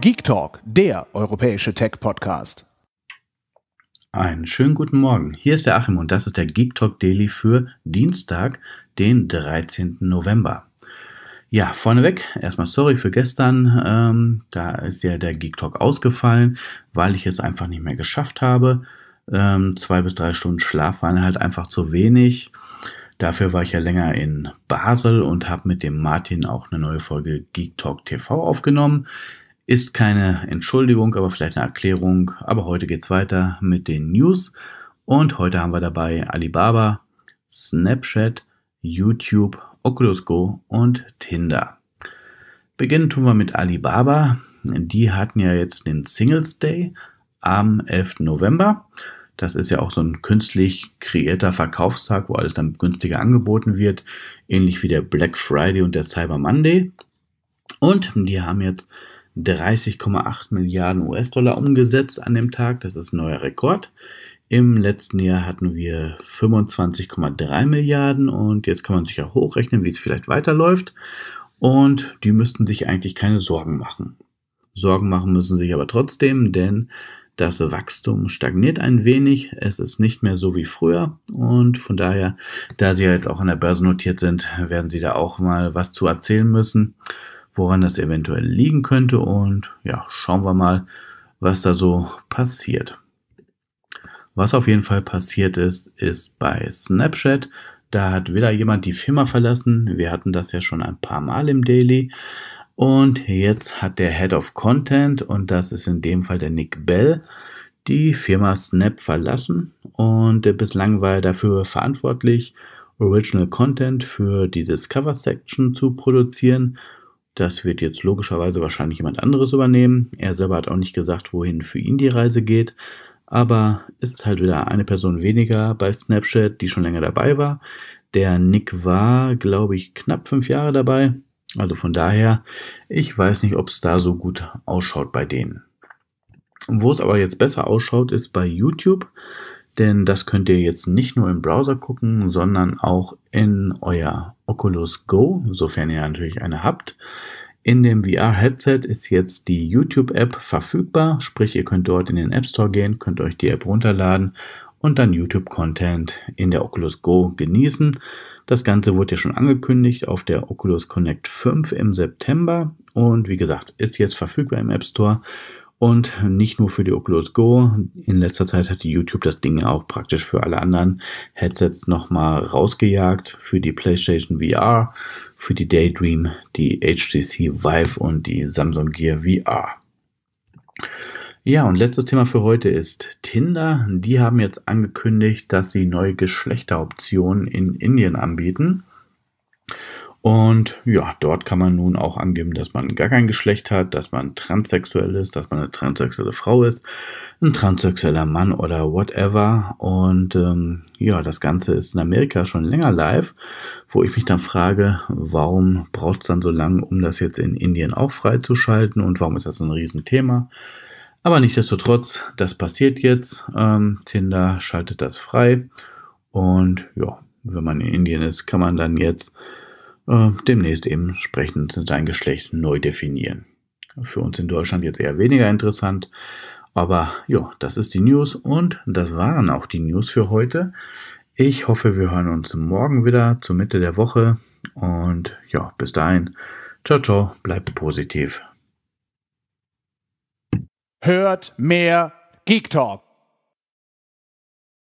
Geek Talk, der europäische Tech-Podcast. Einen schönen guten Morgen. Hier ist der Achim und das ist der Geek Talk Daily für Dienstag, den 13. November. Ja, vorneweg, erstmal sorry für gestern. Ähm, da ist ja der Geek Talk ausgefallen, weil ich es einfach nicht mehr geschafft habe. Ähm, zwei bis drei Stunden Schlaf waren halt einfach zu wenig. Dafür war ich ja länger in Basel und habe mit dem Martin auch eine neue Folge Geek Talk TV aufgenommen. Ist keine Entschuldigung, aber vielleicht eine Erklärung. Aber heute geht es weiter mit den News. Und heute haben wir dabei Alibaba, Snapchat, YouTube, Oculus Go und Tinder. Beginnen tun wir mit Alibaba. Die hatten ja jetzt den Singles Day am 11. November. Das ist ja auch so ein künstlich kreierter Verkaufstag, wo alles dann günstiger angeboten wird, ähnlich wie der Black Friday und der Cyber Monday. Und die haben jetzt 30,8 Milliarden US-Dollar umgesetzt an dem Tag. Das ist ein neuer Rekord. Im letzten Jahr hatten wir 25,3 Milliarden und jetzt kann man sich ja hochrechnen, wie es vielleicht weiterläuft. Und die müssten sich eigentlich keine Sorgen machen. Sorgen machen müssen sich aber trotzdem, denn das Wachstum stagniert ein wenig. Es ist nicht mehr so wie früher. Und von daher, da sie ja jetzt auch an der Börse notiert sind, werden sie da auch mal was zu erzählen müssen woran das eventuell liegen könnte und ja, schauen wir mal, was da so passiert. Was auf jeden Fall passiert ist, ist bei Snapchat. Da hat wieder jemand die Firma verlassen. Wir hatten das ja schon ein paar Mal im Daily. Und jetzt hat der Head of Content, und das ist in dem Fall der Nick Bell, die Firma Snap verlassen. Und bislang war er dafür verantwortlich, Original Content für die Discover Section zu produzieren das wird jetzt logischerweise wahrscheinlich jemand anderes übernehmen. Er selber hat auch nicht gesagt, wohin für ihn die Reise geht. Aber ist halt wieder eine Person weniger bei Snapchat, die schon länger dabei war. Der Nick war, glaube ich, knapp fünf Jahre dabei. Also von daher, ich weiß nicht, ob es da so gut ausschaut bei denen. Wo es aber jetzt besser ausschaut, ist bei YouTube denn das könnt ihr jetzt nicht nur im Browser gucken, sondern auch in euer Oculus Go, sofern ihr natürlich eine habt. In dem VR-Headset ist jetzt die YouTube-App verfügbar, sprich ihr könnt dort in den App Store gehen, könnt euch die App runterladen und dann YouTube-Content in der Oculus Go genießen. Das Ganze wurde ja schon angekündigt auf der Oculus Connect 5 im September und wie gesagt, ist jetzt verfügbar im App Store und nicht nur für die Oculus Go. In letzter Zeit hat YouTube das Ding auch praktisch für alle anderen Headsets nochmal rausgejagt. Für die PlayStation VR, für die Daydream, die HTC Vive und die Samsung Gear VR. Ja, und letztes Thema für heute ist Tinder. Die haben jetzt angekündigt, dass sie neue Geschlechteroptionen in Indien anbieten. Und ja, dort kann man nun auch angeben, dass man gar kein Geschlecht hat, dass man transsexuell ist, dass man eine transsexuelle Frau ist, ein transsexueller Mann oder whatever. Und ähm, ja, das Ganze ist in Amerika schon länger live, wo ich mich dann frage, warum braucht es dann so lange, um das jetzt in Indien auch freizuschalten und warum ist das ein Riesenthema? Aber nichtsdestotrotz, das passiert jetzt. Ähm, Tinder schaltet das frei. Und ja, wenn man in Indien ist, kann man dann jetzt äh, demnächst eben entsprechend sein Geschlecht neu definieren. Für uns in Deutschland jetzt eher weniger interessant, aber ja, das ist die News und das waren auch die News für heute. Ich hoffe, wir hören uns morgen wieder zur Mitte der Woche und ja, bis dahin. Ciao, ciao, bleibt positiv. Hört mehr Geek Talk.